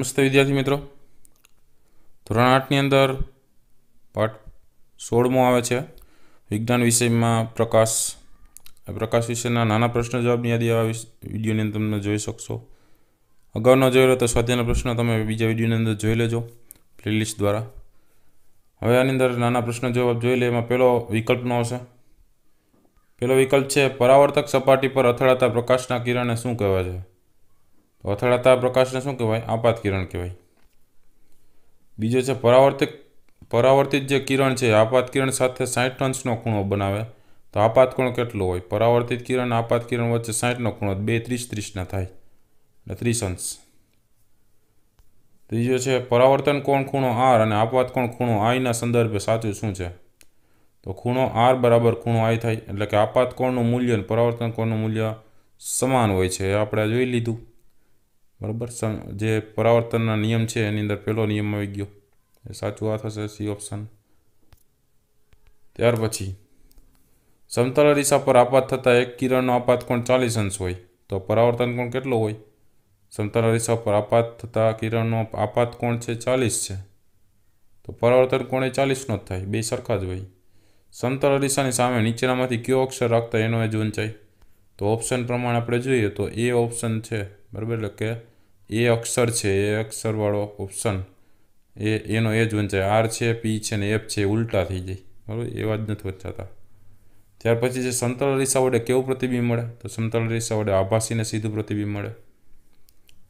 નમસ્તે વિદ્યાર્થી મિત્રો ધોરણ આઠની અંદર પાઠ સોળમો આવે છે વિજ્ઞાન વિષયમાં પ્રકાશ પ્રકાશ વિષયના નાના પ્રશ્ન જવાબની યાદી આવા વિડીયોની અંદર તમે જોઈ શકશો અગાઉ ન જોયેલો તો સ્વાધ્યાયના પ્રશ્ન તમે બીજા વિડીયોની અંદર જોઈ લેજો પ્લેલિસ્ટ દ્વારા હવે આની અંદર નાના પ્રશ્ન જવાબ જોઈ લે એમાં પહેલો વિકલ્પનો હશે પહેલો વિકલ્પ છે પરાવર્તક સપાટી પર અથડાતા પ્રકાશના કિરણને શું કહેવાય છે તો અથડાતા પ્રકાશને શું કહેવાય આપાત કિરણ કહેવાય બીજો છે પરાવર્તિક પરાવર્તિત જે કિરણ છે આપાત કિરણ સાથે સાઠ અંશનો ખૂણો બનાવે તો આપાત કોણ કેટલો હોય પરાવર્તિત કિરણ આપાત કિરણ વચ્ચે સાઠનો ખૂણો બે ત્રીસ ત્રીસના થાય એટલે ત્રીસ અંશ ત્રીજો છે પરાવર્તન કોણ ખૂણો આર અને આપાત કોણ ખૂણો આઈના સંદર્ભે સાચું શું છે તો ખૂણો આર બરાબર ખૂણો આઈ થાય એટલે કે આપાત કોણનું મૂલ્ય અને પરાવર્તન કોણનું મૂલ્ય સમાન હોય છે એ આપણે જોઈ લીધું બરાબર જે પરાવર્તનના નિયમ છે એની અંદર પહેલો નિયમ આવી ગયો એ સાચું આ થશે સી ઓપ્શન ત્યાર પછી સમતલ દિશા પર આપાત થતાં એક કિરણનો આપાત કોણ ચાલીસ અંશ હોય તો પરાવર્તન કોણ કેટલો હોય સમતલ દિશા પર આપાત થતાં કિરણનો આપાત કોણ છે ચાલીસ છે તો પરાવર્તન કોણ એ ચાલીસનો જ થાય બે સરખા જ હોય સમતલ દિશાની સામે નીચેનામાંથી કયો અક્ષર રાખતા એનો એ જ ઊંચાઈ તો ઓપ્શન પ્રમાણે આપણે જોઈએ તો એ ઓપ્શન છે બરાબર એટલે કે એ અક્ષર છે એ અક્ષરવાળો ઓપ્શન એ એનો એ જ વંચાય આર છે પી છે ને એફ છે ઉલટા થઈ જાય બરાબર એવા જ નથી વંચાતા ત્યાર પછી જે સંતરાલ રેસા વડે કેવું પ્રતિબિંબ મળે તો સંતળ રેસા વડે આભાસીને સીધું પ્રતિબિંબ મળે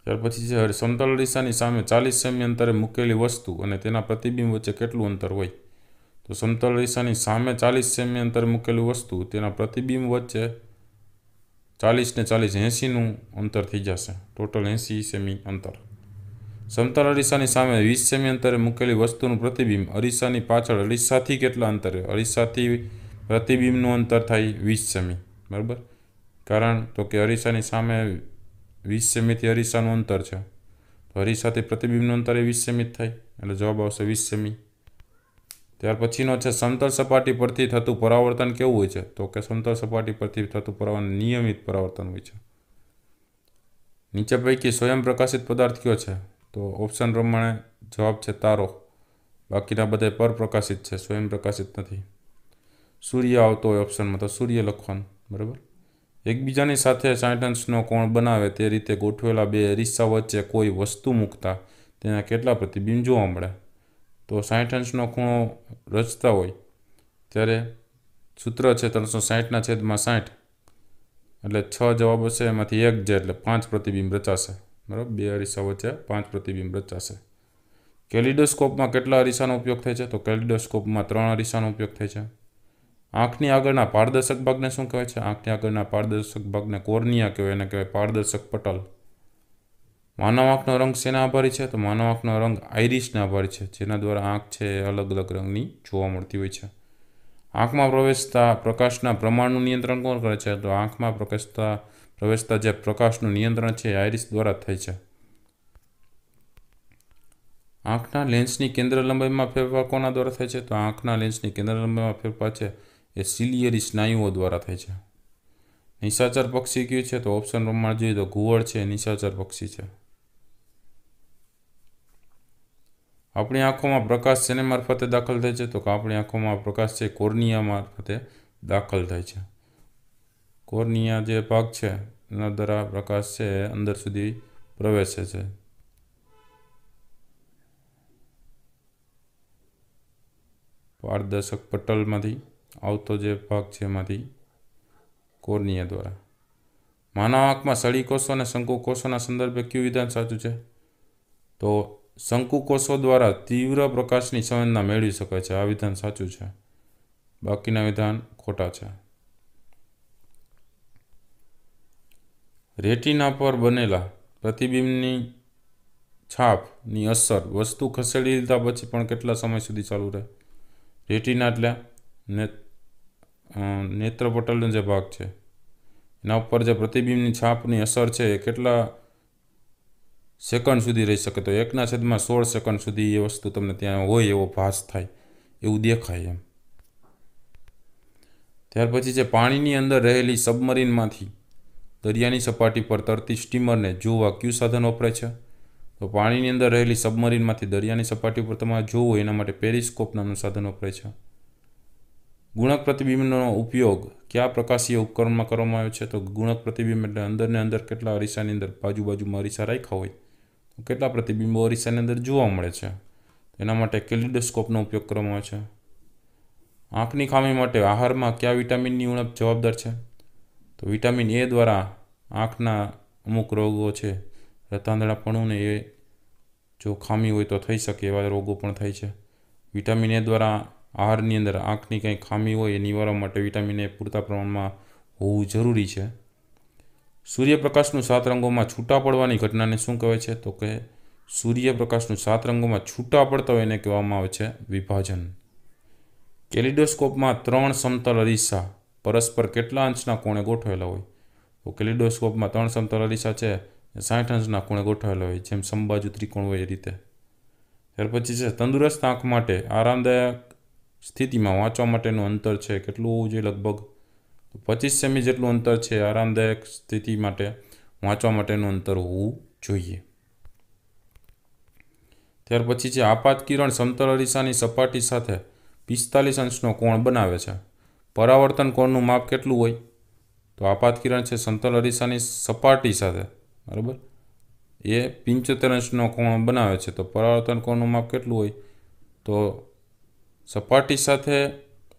ત્યાર પછી જે સમતલ દિશાની સામે ચાલીસ સેમી અંતરે મૂકેલી વસ્તુ અને તેના પ્રતિબિંબ વચ્ચે કેટલું અંતર હોય તો સમતલ દિશાની સામે ચાલીસ સેમી અંતરે મૂકેલી વસ્તુ તેના પ્રતિબિંબ વચ્ચે ચાલીસ ને ચાલીસ એંસીનું અંતર થઈ જશે ટોટલ એંસી સેમી અંતર સમતલ અરીસાની સામે વીસ સેમી અંતરે મૂકેલી વસ્તુનું પ્રતિબિંબ અરીસાની પાછળ અરીસાથી કેટલા અંતરે અરીસાથી પ્રતિબિંબનું અંતર થાય વીસ સેમી બરાબર કારણ તો કે અરીસાની સામે વીસ સેમીથી અરીસાનું અંતર છે તો અરીસાથી પ્રતિબિંબનું અંતર એ વીસ સેમી થાય એટલે જવાબ આવશે વીસ સેમી ત્યાર પછીનો છે સમતલ સપાટી પરથી થતું પરાવર્તન કેવું હોય છે તો કે સમતલ સપાટી પરથી થતું પરાવર્તન નિયમિત પરાવર્તન હોય છે નીચે પૈકી સ્વયં પ્રકાશિત પદાર્થ કયો છે તો ઓપ્શન પ્રમાણે જવાબ છે તારો બાકીના બધા પરપ્રકાશિત છે સ્વયં પ્રકાશિત નથી સૂર્ય આવતો હોય ઓપ્શનમાં તો સૂર્ય લખવાનું બરાબર એકબીજાની સાથે સાયન્ટન્સનો કોણ બનાવે તે રીતે ગોઠવેલા બે રિસ્સા વચ્ચે કોઈ વસ્તુ મૂકતા તેના કેટલા પ્રતિબિંબ જોવા મળે તો સાઠ અંશનો ખૂણો રચતા હોય ત્યારે સૂત્ર છે ત્રણસો સાહીઠના છેદમાં સાઠ એટલે છ જવાબ હશે એમાંથી એક જે એટલે પાંચ પ્રતિબિંબ રચાશે બરાબર બે અરીસા વચ્ચે પાંચ પ્રતિબિંબ રચાશે કેલિડોસ્કોપમાં કેટલા અરીસાનો ઉપયોગ થાય છે તો કેલિડોસ્કોપમાં ત્રણ અરીસાનો ઉપયોગ થાય છે આંખની આગળના પારદર્શક ભાગને શું કહેવાય છે આંખની આગળના પારદર્શક ભાગને કોર્નિયા કહેવાય એને કહેવાય પારદર્શક પટલ માનવ આંખનો રંગ શેના આભારી છે તો માનવ આંખનો રંગ આઈરિશના આભારી છે જેના દ્વારા આંખ છે અલગ અલગ રંગની જોવા મળતી હોય છે આંખમાં પ્રવેશતા પ્રકાશના પ્રમાણનું નિયંત્રણ કોણ કરે છે તો આંખમાં પ્રકાશતા પ્રવેશતા જે પ્રકાશનું નિયંત્રણ છે આઈરિસ દ્વારા થાય છે આંખના લેન્સની કેન્દ્ર લંબાઈમાં ફેરફાર કોના દ્વારા થાય છે તો આંખના લેન્સની કેન્દ્ર લંબાઈમાં ફેરફાર છે એ સિલિયરી સ્નાયુઓ દ્વારા થાય છે નિશાચર પક્ષી કયું છે તો ઓપ્શન પ્રમાણે જોઈએ તો ઘુવડ છે નિશાચર પક્ષી છે આપણી આંખોમાં પ્રકાશ શેને મારફતે દાખલ થાય છે તો કે આપણી આંખોમાં પ્રકાશ છે કોર્નિયા મારફતે દાખલ થાય છે કોર્નિયા જે ભાગ છે એના દ્વારા પ્રકાશ છે અંદર સુધી પ્રવેશે છે પારદર્શક પટલમાંથી આવતો જે ભાગ છે એમાંથી કોર્નિયા દ્વારા માનવ આંખમાં સળી કોષો અને શંકુ કોષોના સંદર્ભે કયું વિધાન સાચું છે તો શંકુકોષો દ્વારા તીવ્ર પ્રકાશની સંવેદના મેળવી શકે છે આ વિધાન સાચું છે બાકીના વિધાન ખોટા છે રેટિના પર બનેલા પ્રતિબિંબની છાપની અસર વસ્તુ ખસેડી લીધા પછી પણ કેટલા સમય સુધી ચાલુ રહે રેટિના એટલે નેત્રપટલનો જે ભાગ છે એના ઉપર જે પ્રતિબિંબની છાપની અસર છે એ કેટલા સેકન્ડ સુધી રહી શકે તો એકના છેદમાં સોળ સેકન્ડ સુધી એ વસ્તુ તમને ત્યાં હોય એવો ભાસ થાય એવું દેખાય એમ ત્યાર પછી જે પાણીની અંદર રહેલી સબમરીનમાંથી દરિયાની સપાટી પર તરતી સ્ટીમરને જોવા કયું સાધન વપરાય છે તો પાણીની અંદર રહેલી સબમરીનમાંથી દરિયાની સપાટી પર તમારે જોવું એના માટે પેરિસ્કોપ નામનું સાધન વપરાય છે ગુણક પ્રતિબિંબનો ઉપયોગ કયા પ્રકાશીય ઉપકરણમાં કરવામાં આવ્યો છે તો ગુણક પ્રતિબિંબ એટલે અંદરને અંદર કેટલા અરીસાની અંદર બાજુ બાજુમાં અરીસા રાખ્યા હોય કેટલા પ્રતિબિંબો અરીસાની અંદર જોવા મળે છે એના માટે કેલિડોસ્કોપનો ઉપયોગ કરવામાં આવે છે આંખની ખામી માટે આહારમાં કયા વિટામિનની ઉણપ જવાબદાર છે તો વિટામિન એ દ્વારા આંખના અમુક રોગો છે રતાંદળાપણું ને એ જો ખામી હોય તો થઈ શકે એવા રોગો પણ થાય છે વિટામિન એ દ્વારા આહારની અંદર આંખની કંઈ ખામી હોય એ નિવારવા માટે વિટામિન એ પૂરતા પ્રમાણમાં હોવું જરૂરી છે સૂર્યપ્રકાશનું સાત રંગોમાં છૂટા પડવાની ઘટનાને શું કહેવાય છે તો કે સૂર્યપ્રકાશનું સાત રંગોમાં છૂટા પડતા હોય એને કહેવામાં આવે છે વિભાજન કેલિડોસ્કોપમાં ત્રણ સમતલ અરીસા પરસ્પર કેટલા અંશના કોણે ગોઠવેલા હોય તો કેલિડોસ્કોપમાં ત્રણ સમતલ અરીસા છે સાઠ અંશના ખૂણે ગોઠવેલા હોય જેમ સંબાજુ ત્રિકોણ હોય એ રીતે ત્યાર પછી છે તંદુરસ્ત આંખ માટે આરામદાયક સ્થિતિમાં વાંચવા માટેનું અંતર છે કેટલું હોવું જોઈએ લગભગ પચીસ સેમી જેટલું અંતર છે આરામદાયક સ્થિતિ માટે વાંચવા માટેનું અંતર હોવું જોઈએ ત્યાર પછી છે આપાત કિરણ સમતલ અરીસાની સપાટી સાથે પિસ્તાલીસ અંશનો કોણ બનાવે છે પરાવર્તન કોણનું માપ કેટલું હોય તો આપાત કિરણ છે સમતલ અરીસાની સપાટી સાથે બરાબર એ પિંચોતેર અંશનો કોણ બનાવે છે તો પરાવર્તન કોણનું માપ કેટલું હોય તો સપાટી સાથે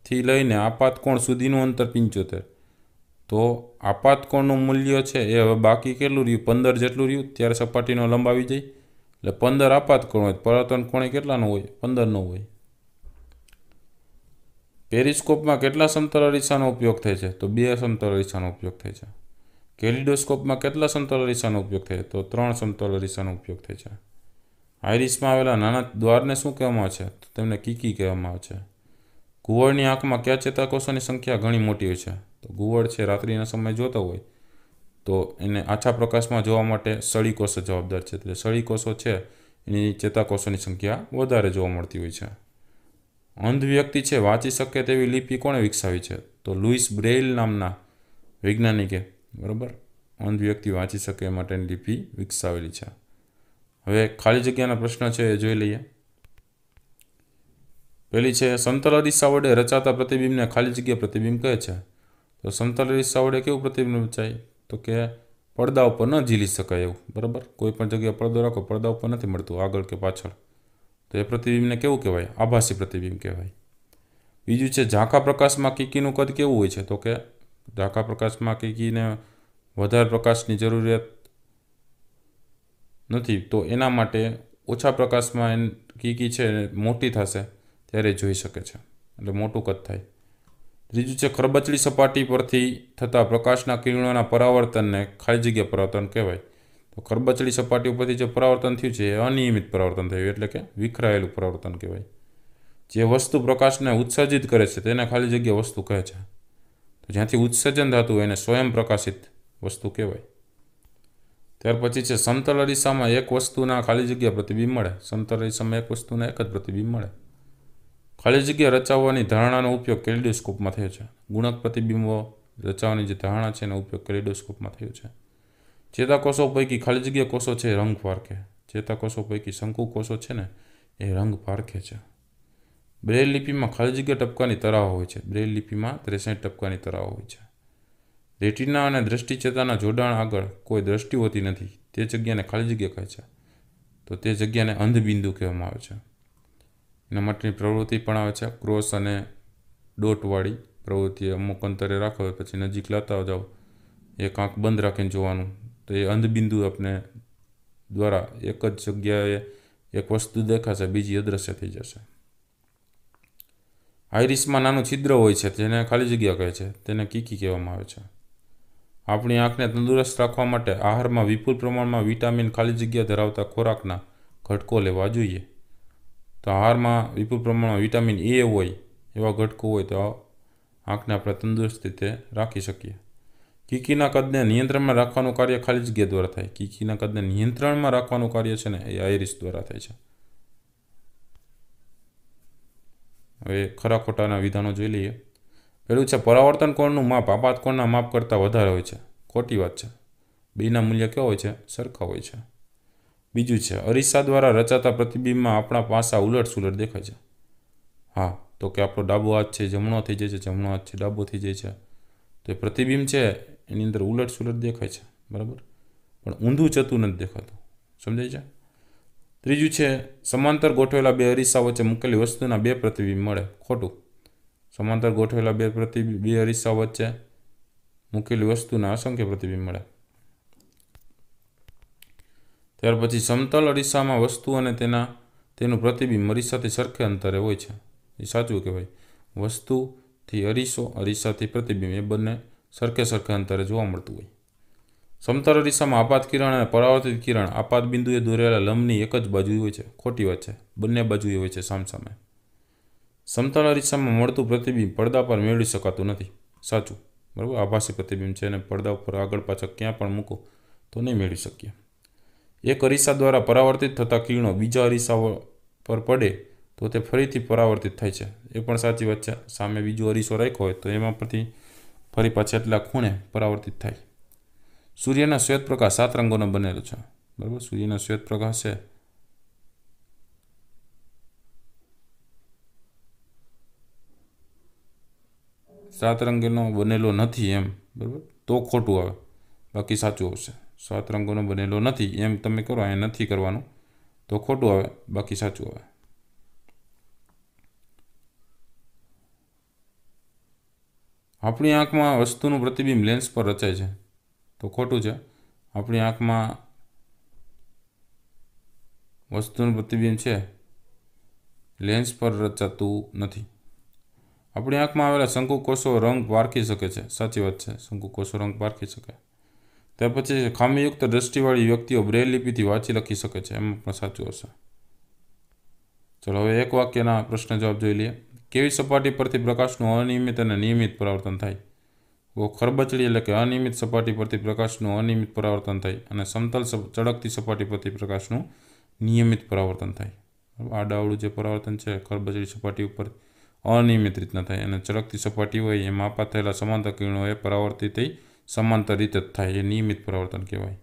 થી લઈને આપાતકોણ સુધીનું અંતર પંચોતેર તો આપાતકોણનું મૂલ્ય છે એ હવે બાકી કેટલું રહ્યું પંદર જેટલું રહ્યું ત્યારે સપાટીનો લંબાવી જાય એટલે પંદર આપાતકોણ હોય પરાતન કોણે કેટલાનું હોય પંદરનો હોય પેરિસ્કોપમાં કેટલા સમતલ અરીસાનો ઉપયોગ થાય છે તો બે સમતલ અરીસાનો ઉપયોગ થાય છે કેલિડોસ્કોપમાં કેટલા સમતલ અરીસાનો ઉપયોગ થાય તો ત્રણ સમતલ અરીસાનો ઉપયોગ થાય છે આઈરિસમાં આવેલા નાના દ્વારને શું કહેવામાં આવે છે તો તેમને કીકી કહેવામાં આવે છે ઘુવડની આંખમાં કયા ચેતાકોષોની સંખ્યા ઘણી મોટી હોય છે તો ઘુવડ છે રાત્રિના સમયે જોતો હોય તો એને આછા પ્રકાશમાં જોવા માટે સળીકોષ જવાબદાર છે એટલે સળીકોષો છે એની ચેતાકોષોની સંખ્યા વધારે જોવા મળતી હોય છે અંધ વ્યક્તિ છે વાંચી શકે તેવી લિપિ કોણે વિકસાવી છે તો લુઈસ બ્રેઇલ નામના વૈજ્ઞાનિકે બરાબર અંધ વ્યક્તિ વાંચી શકે માટેની લિપિ વિકસાવેલી છે હવે ખાલી જગ્યાના પ્રશ્ન છે એ જોઈ લઈએ પહેલી છે સંતલ દિશા વડે રચાતા પ્રતિબિંબને ખાલી જગ્યા પ્રતિબિંબ કહે છે તો સંતલ દિશા વડે કેવું પ્રતિબિંબ રચાય તો કે પડદા ઉપર ન ઝીલી શકાય એવું બરાબર કોઈ પણ જગ્યાએ પડદો રાખો પડદા ઉપર નથી મળતું આગળ કે પાછળ તો એ પ્રતિબિંબને કેવું કહેવાય આભાસી પ્રતિબિંબ કહેવાય બીજું છે ઝાંખા પ્રકાશમાં કીકીનું કદ કેવું હોય છે તો કે ઝાંખા પ્રકાશમાં કીકીને વધારે પ્રકાશની જરૂરિયાત નથી તો એના માટે ઓછા પ્રકાશમાં એ કીકી છે મોટી થશે ત્યારે જોઈ શકે છે એટલે મોટું કદ થાય ત્રીજું છે ખરબચલી સપાટી પરથી થતા પ્રકાશના કિરણોના પરાવર્તનને ખાલી જગ્યા પરાવર્તન કહેવાય તો ખરબચલી સપાટી ઉપરથી જે પરાવર્તન થયું છે એ અનિયમિત પરાવર્તન થયું એટલે કે વિખરાયેલું પરાવર્તન કહેવાય જે વસ્તુ પ્રકાશને ઉત્સર્જિત કરે છે તેને ખાલી જગ્યા વસ્તુ કહે છે તો જ્યાંથી ઉત્સર્જન થતું એને સ્વયં પ્રકાશિત વસ્તુ કહેવાય ત્યાર પછી છે સમતલ અરીસામાં એક વસ્તુના ખાલી જગ્યા પ્રતિબિંબ મળે સમતલ અરીસામાં એક વસ્તુના એક જ પ્રતિબિંબ મળે ખાલી જગ્યા રચાવવાની ધારણાનો ઉપયોગ કેલિડોસ્કોપમાં થયો છે ગુણક પ્રતિબિંબો રચાવવાની જે ધારણા છે એનો ઉપયોગ કેલિડોસ્કોપમાં થયો છે ચેતાકોષો પૈકી ખાલી જગ્યા કોષો છે રંગ પારખે ચેતાકોષો પૈકી શંકુ કોષો છે ને એ રંગ પારખે છે બ્રેલ લિપિમાં ખાલી જગ્યા ટપકાની તરાહ હોય છે બ્રેલ લિપિમાં ત્રેસઠ ટપકાની તરાહ હોય છે રેટિના અને દ્રષ્ટિચેતાના જોડાણ આગળ કોઈ દ્રષ્ટિ હોતી નથી તે જગ્યાને ખાલી જગ્યા કહે છે તો તે જગ્યાને અંધબિંદુ કહેવામાં આવે છે અને માટેની પ્રવૃત્તિ પણ આવે છે ક્રોસ અને ડોટવાળી પ્રવૃત્તિ અમુક અંતરે રાખો પછી નજીક લાતા જાઓ એક આંખ બંધ રાખીને જોવાનું તો એ અંધબિંદુ આપને દ્વારા એક જ જગ્યાએ એક વસ્તુ દેખાશે બીજી અદ્રશ્ય થઈ જશે આઈરિસમાં નાનું છિદ્ર હોય છે તેને ખાલી જગ્યા કહે છે તેને કીકી કહેવામાં આવે છે આપણી આંખને તંદુરસ્ત રાખવા માટે આહારમાં વિપુલ પ્રમાણમાં વિટામિન ખાલી જગ્યા ધરાવતા ખોરાકના ઘટકો લેવા જોઈએ તો આહારમાં વિપુલ પ્રમાણમાં વિટામિન એ હોય એવા ઘટકો હોય તો આંખને આપણે તંદુરસ્ત રીતે રાખી શકીએ કીકીના કદને નિયંત્રણમાં રાખવાનું કાર્ય ખાલી જગ્યા દ્વારા થાય કીકીના કદને નિયંત્રણમાં રાખવાનું કાર્ય છે ને એ આયરિસ દ્વારા થાય છે હવે ખરા ખોટાના વિધાનો જોઈ લઈએ પહેલું છે પરાવર્તન કોણનું માપ આપાત કોણના માપ કરતાં વધારે હોય છે ખોટી વાત છે બેના મૂલ્ય કેવા હોય છે સરખા હોય છે બીજું છે અરીસા દ્વારા રચાતા પ્રતિબિંબમાં આપણા પાસા ઉલટ સુલટ દેખાય છે હા તો કે આપણો ડાબો હાથ છે જમણો થઈ જાય છે જમણો હાથ છે ડાબો થઈ જાય છે તો એ પ્રતિબિંબ છે એની અંદર ઉલટ સુલટ દેખાય છે બરાબર પણ ઊંધું જતું નથી દેખાતું સમજાય છે ત્રીજું છે સમાંતર ગોઠવેલા બે અરીસા વચ્ચે મૂકેલી વસ્તુના બે પ્રતિબિંબ મળે ખોટું સમાંતર ગોઠવેલા બે પ્રતિબિંબ બે અરીસા વચ્ચે મૂકેલી વસ્તુના અસંખ્ય પ્રતિબિંબ મળે ત્યાર પછી સમતલ અરીસામાં વસ્તુ અને તેના તેનું પ્રતિબિંબ અરીસાથી સરખે અંતરે હોય છે એ સાચું કહેવાય વસ્તુથી અરીસો અરીસાથી પ્રતિબિંબ એ બંને સરખે સરખે અંતરે જોવા મળતું હોય સમતલ અરીસામાં આપાત કિરણ અને પરાવર્તિત કિરણ આપાત બિંદુએ દોરેલા લંબની એક જ બાજુ હોય છે ખોટી વાત છે બંને બાજુએ હોય છે સામસામે સમતલ અરીસામાં મળતું પ્રતિબિંબ પડદા પર મેળવી શકાતું નથી સાચું બરાબર આભાસી પ્રતિબિંબ છે અને પડદા ઉપર આગળ પાછળ ક્યાં પણ મૂકો તો નહીં મેળવી શકીએ એક અરીસા દ્વારા પરાવર્તિત થતા કિરણો બીજા અરીસા પર પડે તો તે ફરીથી પરાવર્તિત થાય છે એ પણ સાચી વાત છે સામે બીજો અરીસો રાખ્યો હોય તો એમાં પરથી ફરી પાછા એટલા ખૂણે પરાવર્તિત થાય સૂર્યના શ્વેત પ્રકાશ સાત રંગોનો બનેલો છે બરાબર સૂર્યના શ્વેત પ્રકાશ છે સાત રંગનો બનેલો નથી એમ બરાબર તો ખોટું આવે બાકી સાચું આવશે સાત રંગોનો બનેલો નથી એમ તમે કરો એ નથી કરવાનું તો ખોટું આવે બાકી સાચું આવે આપણી આંખમાં વસ્તુનું પ્રતિબિંબ લેન્સ પર રચાય છે તો ખોટું છે આપણી આંખમાં વસ્તુનું પ્રતિબિંબ છે લેન્સ પર રચાતું નથી આપણી આંખમાં આવેલા શંકુ કોષો રંગ પારખી શકે છે સાચી વાત છે શંકુ કોષો રંગ પારખી શકે ત્યાર પછી ખામીયુક્ત દ્રષ્ટિવાળી વ્યક્તિઓ બ્રેલ લિપિથી વાંચી લખી શકે છે એમ પણ સાચું હશે ચલો હવે એક વાક્યના પ્રશ્ન જવાબ જોઈ લઈએ કેવી સપાટી પરથી પ્રકાશનું અનિયમિત અને નિયમિત પરાવર્તન થાય ઓ ખરબચડી એટલે કે અનિયમિત સપાટી પરથી પ્રકાશનું અનિયમિત પરાવર્તન થાય અને સમતલ ચળકતી સપાટી પરથી પ્રકાશનું નિયમિત પરાવર્તન થાય આડાવડું જે પરાવર્તન છે ખરબચડી સપાટી ઉપર અનિયમિત રીતના થાય અને ચળકતી સપાટી હોય એમાં આપા થયેલા સમાંતર કિરણો એ પરાવર્તિત થઈ સમાંતર રીતે થાય એ નિયમિત પ્રવર્તન કહેવાય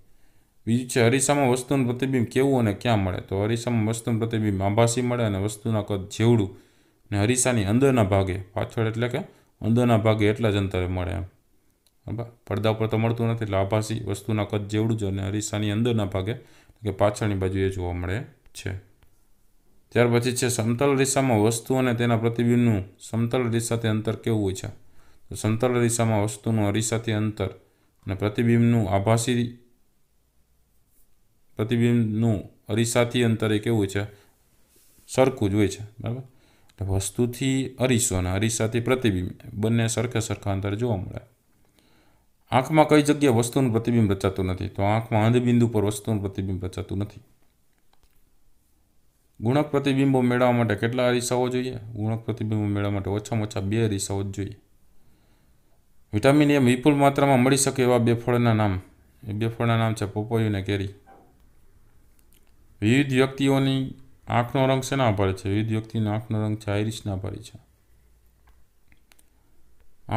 બીજું છે અરીસામાં વસ્તુનું પ્રતિબિંબ કેવું અને ક્યાં મળે તો અરીસામાં વસ્તુનું પ્રતિબિંબ આભાસી મળે અને વસ્તુના કદ જેવડું અને અરીસાની અંદરના ભાગે પાછળ એટલે કે અંદરના ભાગે એટલા જ અંતરે મળે એમ બરાબર પડદા ઉપર તો મળતું નથી એટલે આભાસી વસ્તુના કદ જેવડું જ અને અરીસાની અંદરના ભાગે કે પાછળની બાજુએ જોવા મળે છે ત્યાર પછી છે સમતલ દિશામાં વસ્તુ અને તેના પ્રતિબિંબનું સમતલ દિશાથી અંતર કેવું હોય છે સંતળ અરીસામાં વસ્તુનું અરીસાથી અંતર અને પ્રતિબિંબનું આભાસી પ્રતિબિંબનું અરીસાથી અંતર એ કેવું છે સરખું જ હોય છે બરાબર એટલે વસ્તુથી અરીસો અને અરીસાથી પ્રતિબિંબ બંને સરખે સરખા અંતર જોવા મળે આંખમાં કઈ જગ્યાએ વસ્તુનું પ્રતિબિંબ રચાતું નથી તો આંખમાં અંધબિંદુ પર વસ્તુનું પ્રતિબિંબ રચાતું નથી ગુણક પ્રતિબિંબો મેળવવા માટે કેટલા અરીસાઓ જોઈએ ગુણક પ્રતિબિંબો મેળવવા માટે ઓછામાં ઓછા બે અરીસાઓ જ જોઈએ વિટામિન એ વિપુલ માત્રામાં મળી શકે એવા બે ફળના નામ એ બે ફળના નામ છે પોપોયું અને કેરી વિવિધ વ્યક્તિઓની આંખનો રંગ શેના પર છે વિવિધ વ્યક્તિના આંખનો રંગ છે આઈરિશના પર છે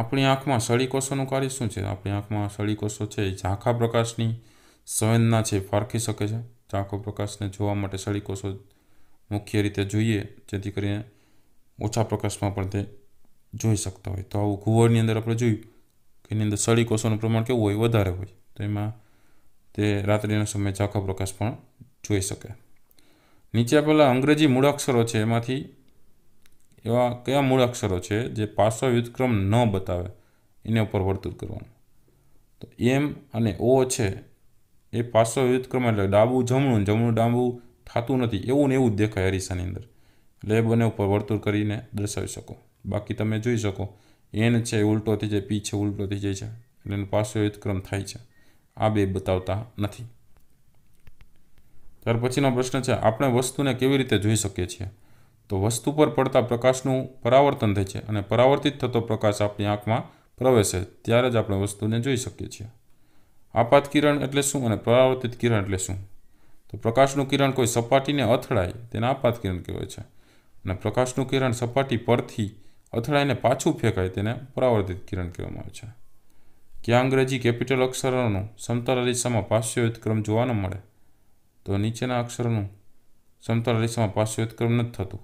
આપણી આંખમાં સળીકોષોનું કાર્ય શું છે આપણી આંખમાં સળીકોષો છે એ ઝાંખા પ્રકાશની સંવેદના છે ફારખી શકે છે ઝાંખો પ્રકાશને જોવા માટે સળીકોષો મુખ્ય રીતે જોઈએ જેથી કરીને ઓછા પ્રકાશમાં પણ તે જોઈ શકતા હોય તો આવું ઘુવડની અંદર આપણે જોયું એની અંદર સળી કોષોનું પ્રમાણ કેવું હોય વધારે હોય તો એમાં તે રાત્રિના સમયે ઝાંખો પ્રકાશ પણ જોઈ શકે નીચે આપેલા અંગ્રેજી મૂળાક્ષરો છે એમાંથી એવા કયા મૂળાક્ષરો છે જે પાર્શ્વ વ્યુતક્રમ ન બતાવે એના ઉપર વર્તુળ કરવાનું તો એમ અને ઓ છે એ પાર્શ્વ વ્યુતક્રમ એટલે ડાબું જમણું જમણું ડાબું થતું નથી એવું ને એવું જ દેખાય અરીસાની અંદર એટલે એ બંને ઉપર વર્તુળ કરીને દર્શાવી શકો બાકી તમે જોઈ શકો એન છે ઉલટો થઈ જાય પી છે ઉલટો થઈ જાય છે એટલે એનો પાછો ક્રમ થાય છે આ બે બતાવતા નથી ત્યાર પછીનો પ્રશ્ન છે આપણે વસ્તુને કેવી રીતે જોઈ શકીએ છીએ તો વસ્તુ પર પડતા પ્રકાશનું પરાવર્તન થાય છે અને પરાવર્તિત થતો પ્રકાશ આપણી આંખમાં પ્રવેશે ત્યારે જ આપણે વસ્તુને જોઈ શકીએ છીએ આપાત કિરણ એટલે શું અને પરાવર્તિત કિરણ એટલે શું તો પ્રકાશનું કિરણ કોઈ સપાટીને અથડાય તેને આપાત કિરણ કહેવાય છે અને પ્રકાશનું કિરણ સપાટી પરથી અથડાઈને પાછું ફેંકાય તેને પરાવર્તિત કિરણ કહેવામાં આવે છે ક્યાં અંગ્રેજી કેપિટલ અક્ષરોનું સમતલ દિશામાં પાર્શ્વ્યુતક્રમ જોવા ન મળે તો નીચેના અક્ષરોનું સમતલ દિશામાં પાર્શ્વ્યુતક્રમ નથી થતું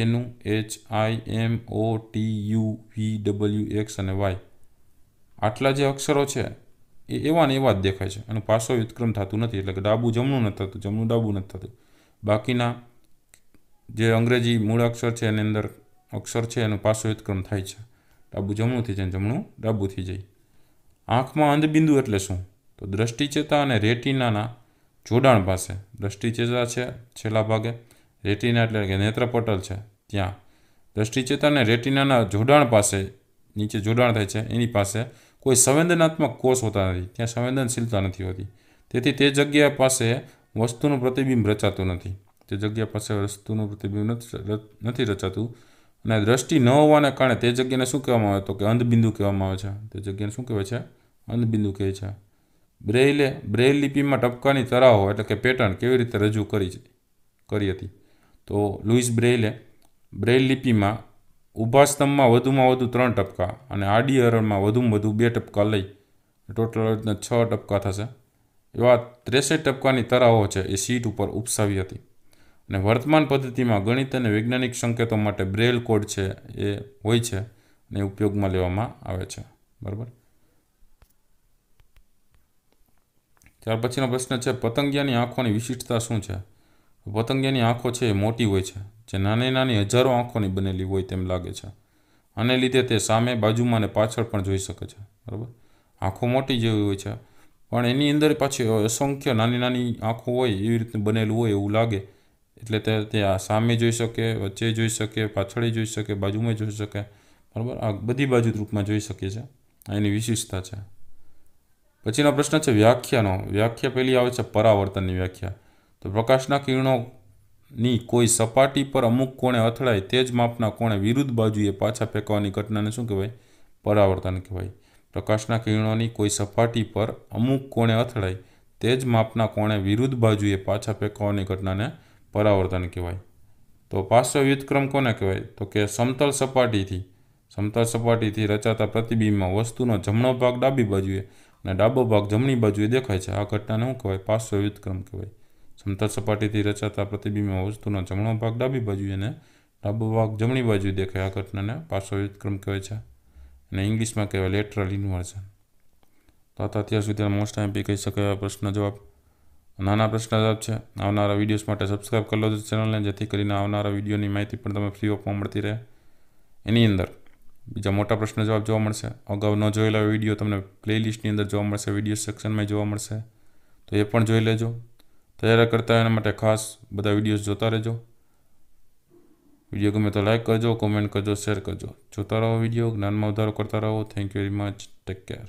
એનું H I M O T U V W X અને વાય આટલા જે અક્ષરો છે એ એવા ને એવા જ દેખાય છે અને પાછો વ્યુતક્રમ થતું નથી એટલે કે ડાબું જમણું નથી થતું જમણું ડાબું નથી થતું બાકીના જે અંગ્રેજી મૂળ અક્ષર છે એની અંદર અક્ષર છે એનો પાછો વ્યતક્રમ થાય છે ડાબુ જમણુંથી જાય જમણું થઈ જાય આંખમાં અંધબિંદુ એટલે શું તો દ્રષ્ટિચેતા અને રેટિનાના જોડાણ પાસે દ્રષ્ટિચેતા છે છેલ્લા ભાગે રેટિના એટલે કે નેત્રપટલ છે ત્યાં દ્રષ્ટિચેતા અને રેટિનાના જોડાણ પાસે નીચે જોડાણ થાય છે એની પાસે કોઈ સંવેદનાત્મક કોષ હોતા નથી ત્યાં સંવેદનશીલતા નથી હોતી તેથી તે જગ્યા પાસે વસ્તુનું પ્રતિબિંબ રચાતું નથી તે જગ્યા પાસે વસ્તુનું પ્રતિબિંબ નથી રચાતું અને દ્રષ્ટિ ન હોવાના કારણે તે જગ્યાને શું કહેવામાં આવે તો કે અંધબિંદુ કહેવામાં આવે છે તે જગ્યાને શું કહેવાય છે અંધબિંદુ કહે છે બ્રેઇલે બ્રેઇલ લિપિમાં ટપકાની તરાહો એટલે કે પેટર્ન કેવી રીતે રજૂ કરી કરી હતી તો લુઈસ બ્રેઇલે બ્રેઇલ લિપિમાં ઊભા સ્તંભમાં વધુમાં વધુ ત્રણ ટપકા અને આડી હરણમાં વધુમાં વધુ બે ટપકા લઈ ટોટલ છ ટપકા થશે એવા ત્રેસઠ ટપકાની તરાહો છે એ સીટ ઉપર ઉપસાવી હતી અને વર્તમાન પદ્ધતિમાં ગણિત અને વૈજ્ઞાનિક સંકેતો માટે બ્રેલ કોડ છે એ હોય છે અને ઉપયોગમાં લેવામાં આવે છે બરાબર ત્યાર પછીનો પ્રશ્ન છે પતંગિયાની આંખોની વિશિષ્ટતા શું છે પતંગિયાની આંખો છે એ મોટી હોય છે જે નાની નાની હજારો આંખોની બનેલી હોય તેમ લાગે છે આને લીધે તે સામે બાજુમાં અને પાછળ પણ જોઈ શકે છે બરાબર આંખો મોટી જેવી હોય છે પણ એની અંદર પાછી અસંખ્ય નાની નાની આંખો હોય એવી રીતે બનેલું હોય એવું લાગે એટલે તે ત્યાં સામે જોઈ શકે વચ્ચે જોઈ શકે પાછળ જોઈ શકે બાજુમાં જોઈ શકે બરાબર આ બધી બાજુ રૂપમાં જોઈ શકીએ છીએ એની વિશેષતા છે પછીનો પ્રશ્ન છે વ્યાખ્યાનો વ્યાખ્યા પહેલી આવે છે પરાવર્તનની વ્યાખ્યા તો પ્રકાશના કિરણોની કોઈ સપાટી પર અમુક કોણે અથડાય તે જ માપના કોણે વિરુદ્ધ બાજુએ પાછા ફેંકવાની ઘટનાને શું કહેવાય પરાવર્તન કહેવાય પ્રકાશના કિરણોની કોઈ સપાટી પર અમુક કોણે અથડાય તે જ માપના કોણે વિરુદ્ધ બાજુએ પાછા ફેંકવાની ઘટનાને પરાવર્તન કહેવાય તો પાર્શ્વ વ્યુત્ક્રમ કોને કહેવાય તો કે સમતલ સપાટીથી સમતલ સપાટીથી રચાતા પ્રતિબિંબમાં વસ્તુનો જમણો ભાગ ડાબી બાજુએ અને ડાબો ભાગ જમણી બાજુએ દેખાય છે આ ઘટનાને શું કહેવાય પાર્શ્વ વ્યુત્ક્રમ કહેવાય સમતલ સપાટીથી રચાતા પ્રતિબિંબમાં વસ્તુનો જમણો ભાગ ડાબી બાજુએ અને ડાબો ભાગ જમણી બાજુએ દેખાય આ ઘટનાને પાર્શ્વ વ્યુત્ક્રમ કહેવાય છે અને ઇંગ્લિશમાં કહેવાય લેટરલ ઇન્વર્ઝન તો અત્યાર સુધીના મોસ્ટ પી કહી શકાય પ્રશ્ન જવાબ નાના પ્રશ્ન જવાબ છે આવનારા વિડીયોઝ માટે સબસ્ક્રાઈબ કરી લો ચેનલને જેથી કરીને આવનારા વિડીયોની માહિતી પણ તમે ફ્રી ઓફમાં મળતી રહે એની અંદર બીજા મોટા પ્રશ્ન જવાબ જોવા મળશે અગાઉ ન જોયેલા વિડીયો તમને પ્લેલિસ્ટની અંદર જોવા મળશે વિડીયો સેક્શનમાં જોવા મળશે તો એ પણ જોઈ લેજો તૈયાર કરતા એના માટે ખાસ બધા વિડીયોઝ જોતા રહેજો વિડીયો ગમે તો લાઇક કરજો કોમેન્ટ કરજો શેર કરજો જોતા રહો વિડીયો જ્ઞાનમાં વધારો કરતા રહો thank you very much take care